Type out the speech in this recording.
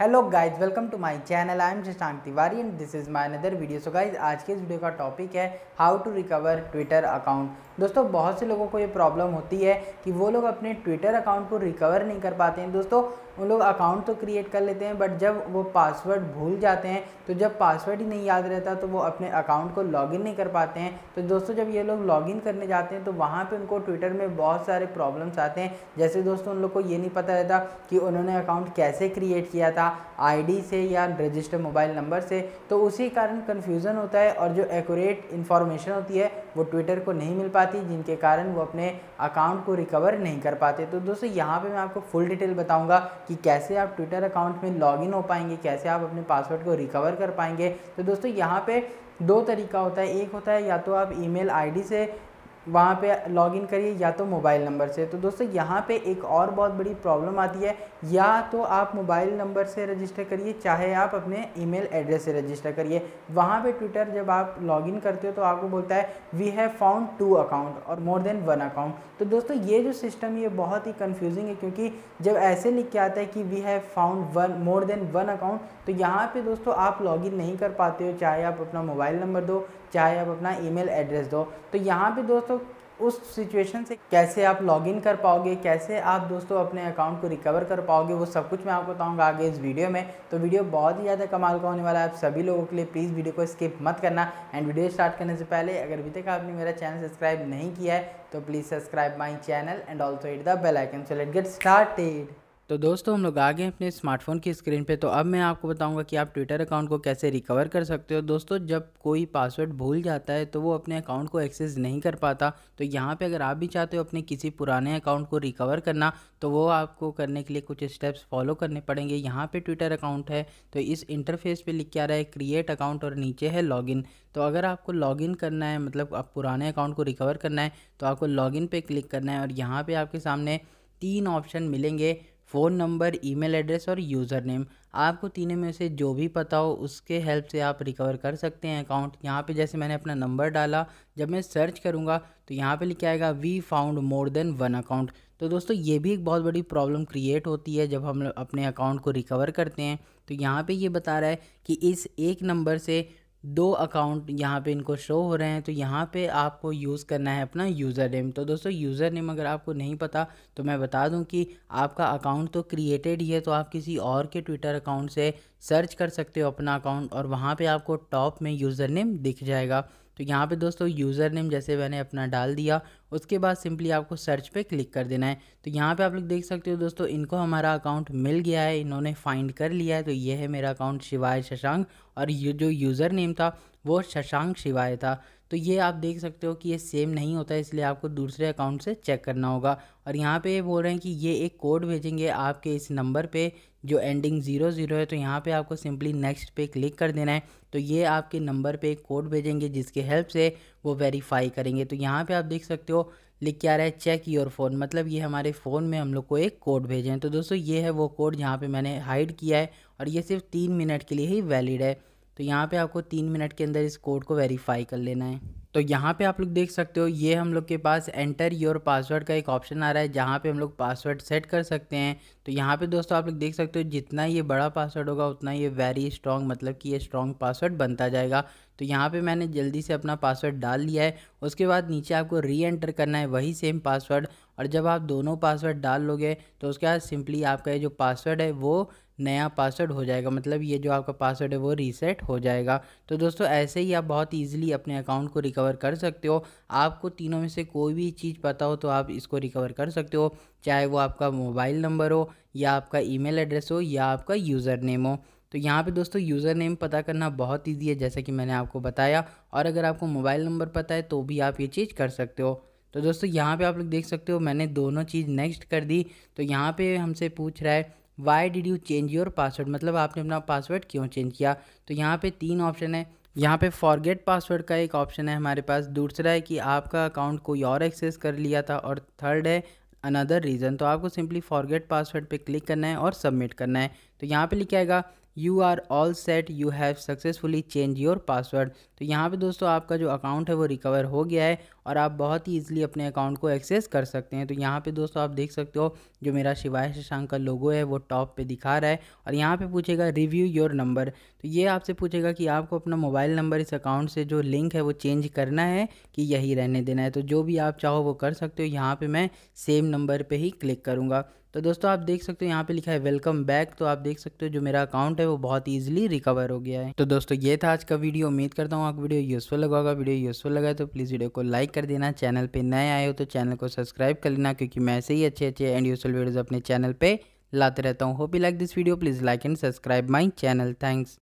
hello guys welcome to my channel I am Shashank Tiwari and this is my another video so guys आज के इस video का topic है how to recover Twitter account दोस्तों बहुत से लोगों को ये प्रॉब्लम होती है कि वो लोग अपने ट्विटर अकाउंट को रिकवर नहीं कर पाते हैं दोस्तों उन लोग अकाउंट तो क्रिएट कर लेते हैं बट जब वो पासवर्ड भूल जाते हैं तो जब पासवर्ड ही नहीं याद रहता तो वो अपने अकाउंट को लॉगिन नहीं कर पाते हैं तो दोस्तों जब ये लोग लॉगिन करने जाते हैं तो वहाँ पे उनको ट्विटर में बहुत सारे प्रॉब्लम्स आते हैं जैसे दोस्तों उन लोग को ये नहीं पता रहता कि उन्होंने अकाउंट कैसे क्रिएट किया था या आईडी से या रजिस्टर मोबाइल नंबर से तो उसी कारण कन्फ्यूज़न होता है और जो एक्यूरेट इन्फॉर्मेशन होती है वो ट्विटर को नहीं मिल पाती जिनके कारण वो अपने अकाउंट को रिकवर नहीं कर पाते तो दोस्तों यहाँ पे मैं आपको फुल डिटेल बताऊँगा कि कैसे आप ट्विटर अकाउंट में लॉगिन हो पाएंगे कैसे आप अपने पासवर्ड को रिकवर कर पाएंगे तो दोस्तों यहाँ पर दो तरीका होता है एक होता है या तो आप ईमेल आईडी से वहाँ पे लॉगिन करिए या तो मोबाइल नंबर से तो दोस्तों यहाँ पे एक और बहुत बड़ी प्रॉब्लम आती है या तो आप मोबाइल नंबर से रजिस्टर करिए चाहे आप अपने ईमेल एड्रेस से रजिस्टर करिए वहाँ पे ट्विटर जब आप लॉगिन करते हो तो आपको बोलता है we have found two account और मोर देन वन अकाउंट तो दोस्तों ये जो सिस्टम ये बहुत ही कन्फ्यूजिंग है क्योंकि जब ऐसे लिख के आता है कि we have found one more than one account तो यहाँ पर दोस्तों आप लॉगिन नहीं कर पाते हो चाहे आप अपना मोबाइल नंबर दो चाहे आप अपना ईमेल एड्रेस दो तो यहाँ पे दोस्तों उस सिचुएशन से कैसे आप लॉगिन कर पाओगे कैसे आप दोस्तों अपने अकाउंट को रिकवर कर पाओगे वो सब कुछ मैं आपको बताऊंगा आगे इस वीडियो में तो वीडियो बहुत ही ज़्यादा कमाल का होने वाला है आप सभी लोगों के लिए प्लीज़ वीडियो को स्किप मत करना एंड वीडियो स्टार्ट करने से पहले अगर अभी तक आपने मेरा चैनल सब्सक्राइब नहीं किया है तो please subscribe my channel and also hit the bell icon so let get started तो दोस्तों हम लोग आ गए अपने स्मार्टफ़ोन की स्क्रीन पे तो अब मैं आपको बताऊंगा कि आप ट्विटर अकाउंट को कैसे रिकवर कर सकते हो दोस्तों जब कोई पासवर्ड भूल जाता है तो वो अपने अकाउंट को एक्सेस नहीं कर पाता तो यहाँ पे अगर आप भी चाहते हो अपने किसी पुराने अकाउंट को रिकवर करना तो वो आपको करने के लिए कुछ स्टेप्स फॉलो करने पड़ेंगे यहाँ पर ट्विटर अकाउंट है तो इस इंटरफेस पर लिख के आ रहा है क्रिएट अकाउंट और नीचे है लॉगिन तो अगर आपको लॉगिन करना है मतलब आप पुराने अकाउंट को रिकवर करना है तो आपको लॉगिन पे क्लिक करना है और यहाँ पर आपके सामने तीन ऑप्शन मिलेंगे फ़ोन नंबर ईमेल एड्रेस और यूज़र नेम आपको तीनों में से जो भी पता हो उसके हेल्प से आप रिकवर कर सकते हैं अकाउंट यहाँ पे जैसे मैंने अपना नंबर डाला जब मैं सर्च करूँगा तो यहाँ पे लिखा आएगा we found more than one account तो दोस्तों ये भी एक बहुत बड़ी प्रॉब्लम क्रिएट होती है जब हम अपने अकाउंट को रिकवर करते हैं तो यहाँ पर ये बता रहा है कि इस एक नंबर से दो अकाउंट यहाँ पे इनको शो हो रहे हैं तो यहाँ पे आपको यूज़ करना है अपना यूज़र नेम तो दोस्तों यूज़र नेम अगर आपको नहीं पता तो मैं बता दूँ कि आपका अकाउंट तो क्रिएटेड ही है तो आप किसी और के ट्विटर अकाउंट से सर्च कर सकते हो अपना अकाउंट और वहाँ पे आपको टॉप में यूज़र नेम दिख जाएगा तो यहाँ पे दोस्तों यूज़र नेम जैसे मैंने अपना डाल दिया उसके बाद सिंपली आपको सर्च पे क्लिक कर देना है तो यहाँ पे आप लोग देख सकते हो दोस्तों इनको हमारा अकाउंट मिल गया है इन्होंने फाइंड कर लिया है तो ये है मेरा अकाउंट शिवाय शशांक और ये जो यूज़र नेम था वो शशांक शिवाय था तो ये आप देख सकते हो कि ये सेम नहीं होता है इसलिए आपको दूसरे अकाउंट से चेक करना होगा और यहाँ पे बोल रहे हैं कि ये एक कोड भेजेंगे आपके इस नंबर पे जो एंडिंग ज़ीरो ज़ीरो है तो यहाँ पे आपको सिंपली नेक्स्ट पे क्लिक कर देना है तो ये आपके नंबर पे कोड भेजेंगे जिसके हेल्प से वो वेरीफाई करेंगे तो यहाँ पर आप देख सकते हो लिख के आ रहा है चेक योर फ़ोन मतलब ये हमारे फ़ोन में हम लोग को एक कोड भेजें तो दोस्तों ये है वो कोड जहाँ पर मैंने हाइड किया है और ये सिर्फ तीन मिनट के लिए ही वैलिड है तो यहाँ पे आपको तीन मिनट के अंदर इस कोड को वेरीफाई कर लेना है तो यहाँ पे आप लोग देख सकते हो ये हम लोग के पास एंटर योर पासवर्ड का एक ऑप्शन आ रहा है जहाँ पे हम लोग पासवर्ड सेट कर सकते हैं तो यहाँ पे दोस्तों आप लोग देख सकते हो जितना ये बड़ा पासवर्ड होगा उतना ये वेरी स्ट्रॉन्ग मतलब कि ये स्ट्रॉन्ग पासवर्ड बनता जाएगा तो यहाँ पे मैंने जल्दी से अपना पासवर्ड डाल लिया है उसके बाद नीचे आपको री एंटर करना है वही सेम पासवर्ड और जब आप दोनों पासवर्ड डाल लोगे तो उसके बाद सिंपली आपका ये जो पासवर्ड है वो नया पासवर्ड हो जाएगा मतलब ये जो आपका पासवर्ड है वो रीसेट हो जाएगा तो दोस्तों ऐसे ही आप बहुत इजीली अपने अकाउंट को रिकवर कर सकते हो आपको तीनों में से कोई भी चीज़ पता हो तो आप इसको रिकवर कर सकते हो चाहे वो आपका मोबाइल नंबर हो या आपका ईमेल एड्रेस हो या आपका यूज़र नेम हो तो यहाँ पे दोस्तों यूज़र नेम पता करना बहुत ईजी है जैसा कि मैंने आपको बताया और अगर आपको मोबाइल नंबर पता है तो भी आप ये चीज़ कर सकते हो तो दोस्तों यहाँ पे आप लोग देख सकते हो मैंने दोनों चीज़ नेक्स्ट कर दी तो यहाँ पे हमसे पूछ रहा है why did you change your password मतलब आपने अपना पासवर्ड क्यों चेंज किया तो यहाँ पे तीन ऑप्शन है यहाँ पे फॉरगेट पासवर्ड का एक ऑप्शन है हमारे पास दूसरा है कि आपका अकाउंट कोई और एक्सेस कर लिया था और थर्ड है अनदर रीज़न तो आपको सिंपली फॉरगेट पासवर्ड पे क्लिक करना है और सबमिट करना है तो यहाँ पे लिखा आएगा you are all set you have successfully change your password तो यहाँ पे दोस्तों आपका जो अकाउंट है वो रिकवर हो गया है और आप बहुत ही ईजिली अपने अकाउंट को एक्सेस कर सकते हैं तो यहाँ पे दोस्तों आप देख सकते हो जो मेरा शिवाय शशांक का लोगो है वो टॉप पे दिखा रहा है और यहाँ पे पूछेगा रिव्यू योर नंबर तो ये आपसे पूछेगा कि आपको अपना मोबाइल नंबर इस अकाउंट से जो लिंक है वो चेंज करना है कि यही रहने देना है तो जो भी आप चाहो वो कर सकते हो यहाँ पर मैं सेम नंबर पर ही क्लिक करूँगा तो दोस्तों आप देख सकते हो यहाँ पे लिखा है वेलकम बैक तो आप देख सकते हो जो मेरा अकाउंट है वो बहुत ईजिली रिकवर हो गया है तो दोस्तों ये था आज का वीडियो उम्मीद करता हूँ आपको वीडियो यूजफुल लगा होगा वीडियो यूजफुल लगा तो प्लीज़ वीडियो को लाइक कर देना चैनल पर नए आए हो तो चैनल को सब्सक्राइब कर लेना क्योंकि मैं ऐसे ही अच्छे अच्छे एंड यूजफुल वीडियोज़ अपने चैनल पर लाते रहता हूँ hope you like this video please like and subscribe my channel thanks